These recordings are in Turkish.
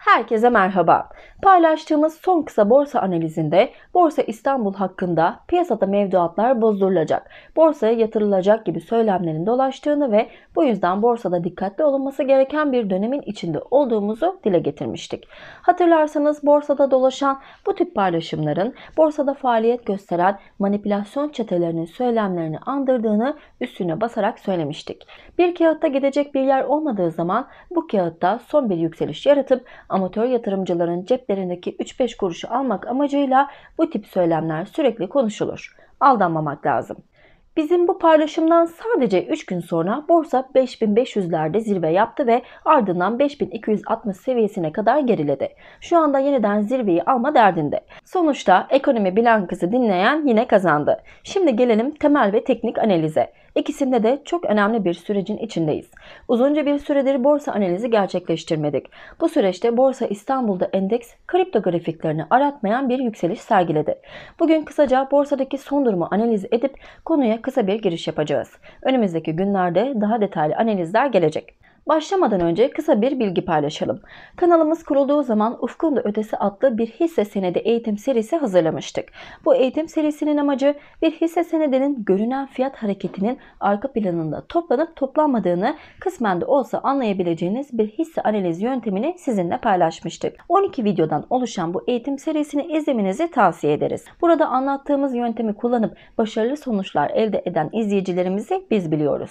Herkese merhaba. Paylaştığımız son kısa borsa analizinde Borsa İstanbul hakkında piyasada mevduatlar bozdurulacak, borsaya yatırılacak gibi söylemlerin dolaştığını ve bu yüzden borsada dikkatli olunması gereken bir dönemin içinde olduğumuzu dile getirmiştik. Hatırlarsanız borsada dolaşan bu tip paylaşımların borsada faaliyet gösteren manipülasyon çetelerinin söylemlerini andırdığını üstüne basarak söylemiştik. Bir kağıtta gidecek bir yer olmadığı zaman bu kağıtta son bir yükseliş yaratıp amatör yatırımcıların ceplerindeki 3-5 kuruşu almak amacıyla bu tip söylemler sürekli konuşulur. Aldanmamak lazım. Bizim bu paylaşımdan sadece 3 gün sonra borsa 5500'lerde zirve yaptı ve ardından 5260 seviyesine kadar geriledi. Şu anda yeniden zirveyi alma derdinde. Sonuçta ekonomi bilankası dinleyen yine kazandı. Şimdi gelelim temel ve teknik analize. İkisinde de çok önemli bir sürecin içindeyiz. Uzunca bir süredir borsa analizi gerçekleştirmedik. Bu süreçte Borsa İstanbul'da endeks kripto grafiklerini aratmayan bir yükseliş sergiledi. Bugün kısaca borsadaki son durumu analiz edip konuya kısa bir giriş yapacağız. Önümüzdeki günlerde daha detaylı analizler gelecek. Başlamadan önce kısa bir bilgi paylaşalım. Kanalımız kurulduğu zaman Ufkun da Ötesi adlı bir hisse senedi eğitim serisi hazırlamıştık. Bu eğitim serisinin amacı bir hisse senedinin görünen fiyat hareketinin arka planında toplanıp toplanmadığını kısmen de olsa anlayabileceğiniz bir hisse analiz yöntemini sizinle paylaşmıştık. 12 videodan oluşan bu eğitim serisini izlemenizi tavsiye ederiz. Burada anlattığımız yöntemi kullanıp başarılı sonuçlar elde eden izleyicilerimizi biz biliyoruz.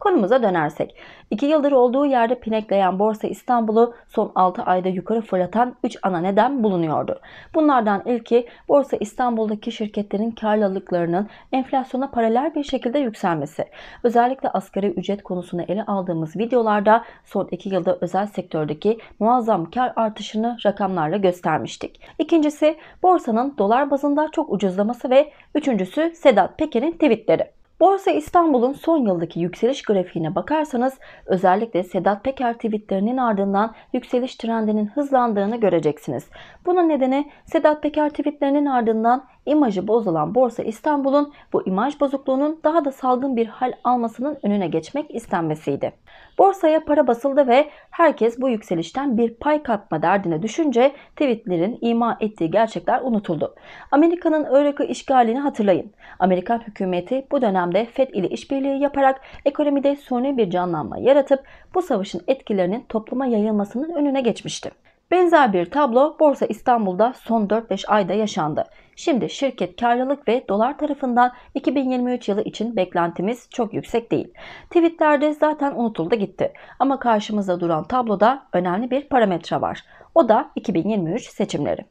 Konumuza dönersek. 2 yıldır olduğu yerde pinekleyen borsa İstanbul'u son 6 ayda yukarı fırlatan 3 ana neden bulunuyordu. Bunlardan ilki borsa İstanbul'daki şirketlerin karlılıklarının enflasyona paralel bir şekilde yükselmesi. Özellikle asgari ücret konusunu ele aldığımız videolarda son 2 yılda özel sektördeki muazzam kar artışını rakamlarla göstermiştik. İkincisi borsanın dolar bazında çok ucuzlaması ve üçüncüsü Sedat Peker'in tweetleri. Borsa İstanbul'un son yıldaki yükseliş grafiğine bakarsanız özellikle Sedat Peker tweetlerinin ardından yükseliş trendinin hızlandığını göreceksiniz. Bunun nedeni Sedat Peker tweetlerinin ardından imajı bozulan Borsa İstanbul'un bu imaj bozukluğunun daha da salgın bir hal almasının önüne geçmek istenmesiydi. Borsaya para basıldı ve herkes bu yükselişten bir pay katma derdine düşünce tweetlerin ima ettiği gerçekler unutuldu. Amerika'nın Irak'ı işgalini hatırlayın. Amerikan hükümeti bu dönemde FED ile işbirliği yaparak ekonomide suni bir canlanma yaratıp bu savaşın etkilerinin topluma yayılmasının önüne geçmişti. Benzer bir tablo Borsa İstanbul'da son 4-5 ayda yaşandı. Şimdi şirket karlılık ve dolar tarafından 2023 yılı için beklentimiz çok yüksek değil. Tweetlerde zaten unutuldu gitti. Ama karşımızda duran tabloda önemli bir parametre var. O da 2023 seçimleri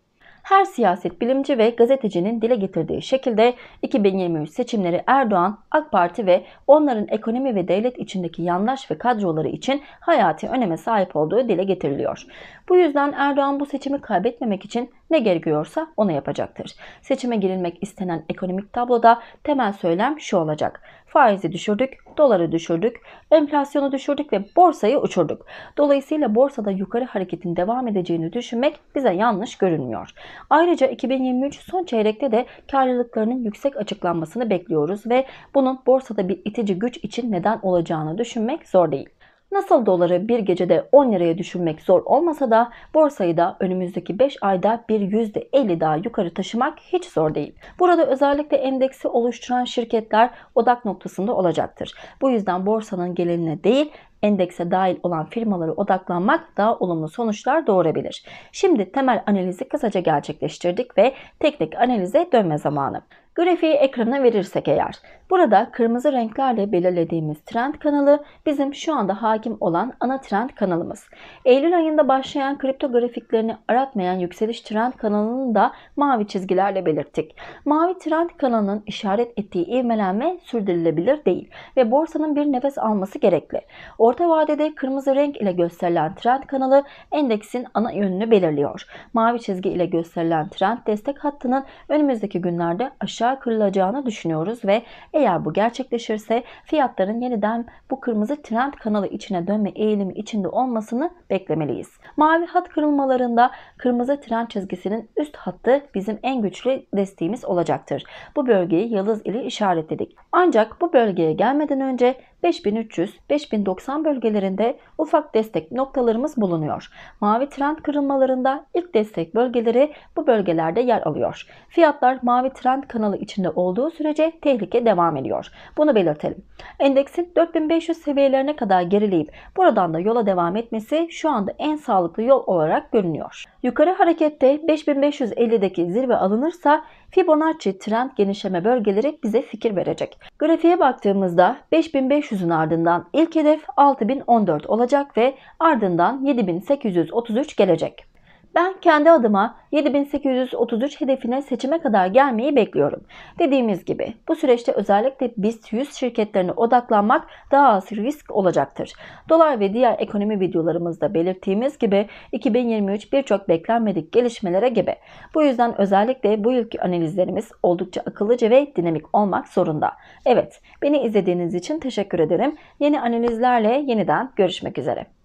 her siyaset bilimci ve gazetecinin dile getirdiği şekilde 2023 seçimleri Erdoğan, AK Parti ve onların ekonomi ve devlet içindeki yandaş ve kadroları için hayati öneme sahip olduğu dile getiriliyor. Bu yüzden Erdoğan bu seçimi kaybetmemek için ne gerekiyorsa onu yapacaktır. Seçime girilmek istenen ekonomik tabloda temel söylem şu olacak. Faizi düşürdük, doları düşürdük, enflasyonu düşürdük ve borsayı uçurduk. Dolayısıyla borsada yukarı hareketin devam edeceğini düşünmek bize yanlış görünmüyor. Ayrıca 2023 son çeyrekte de karlılıklarının yüksek açıklanmasını bekliyoruz ve bunun borsada bir itici güç için neden olacağını düşünmek zor değil. Nasıl doları bir gecede 10 liraya düşürmek zor olmasa da borsayı da önümüzdeki 5 ayda bir %50 daha yukarı taşımak hiç zor değil. Burada özellikle endeksi oluşturan şirketler odak noktasında olacaktır. Bu yüzden borsanın geleline değil endekse dahil olan firmaları odaklanmak daha olumlu sonuçlar doğurabilir. Şimdi temel analizi kısaca gerçekleştirdik ve teknik analize dönme zamanı. Grafiği ekrana verirsek eğer, burada kırmızı renklerle belirlediğimiz trend kanalı bizim şu anda hakim olan ana trend kanalımız. Eylül ayında başlayan kripto grafiklerini aratmayan yükseliş trend kanalını da mavi çizgilerle belirttik. Mavi trend kanalının işaret ettiği ivmelenme sürdürülebilir değil ve borsanın bir nefes alması gerekli. Orta vadede kırmızı renk ile gösterilen trend kanalı endeksin ana yönünü belirliyor. Mavi çizgi ile gösterilen trend destek hattının önümüzdeki günlerde aşağı aşağı kırılacağını düşünüyoruz ve eğer bu gerçekleşirse fiyatların yeniden bu kırmızı trend kanalı içine dönme eğilimi içinde olmasını beklemeliyiz. Mavi hat kırılmalarında kırmızı trend çizgisinin üst hattı bizim en güçlü desteğimiz olacaktır. Bu bölgeyi yıldız ile işaretledik. Ancak bu bölgeye gelmeden önce 5300-5090 bölgelerinde ufak destek noktalarımız bulunuyor. Mavi trend kırılmalarında ilk destek bölgeleri bu bölgelerde yer alıyor. Fiyatlar mavi trend kanalı içinde olduğu sürece tehlike devam ediyor. Bunu belirtelim. Endeksin 4500 seviyelerine kadar gerileyip buradan da yola devam etmesi şu anda en sağlıklı yol olarak görünüyor. Yukarı harekette 5550'deki zirve alınırsa Fibonacci trend genişleme bölgeleri bize fikir verecek. Grafiğe baktığımızda 5500 500'ün ardından ilk hedef 6014 olacak ve ardından 7833 gelecek. Ben kendi adıma 7833 hedefine seçime kadar gelmeyi bekliyorum. Dediğimiz gibi bu süreçte özellikle BIST 100 şirketlerine odaklanmak daha az risk olacaktır. Dolar ve diğer ekonomi videolarımızda belirttiğimiz gibi 2023 birçok beklenmedik gelişmelere gebe. Bu yüzden özellikle bu yılki analizlerimiz oldukça akıllıca ve dinamik olmak zorunda. Evet, beni izlediğiniz için teşekkür ederim. Yeni analizlerle yeniden görüşmek üzere.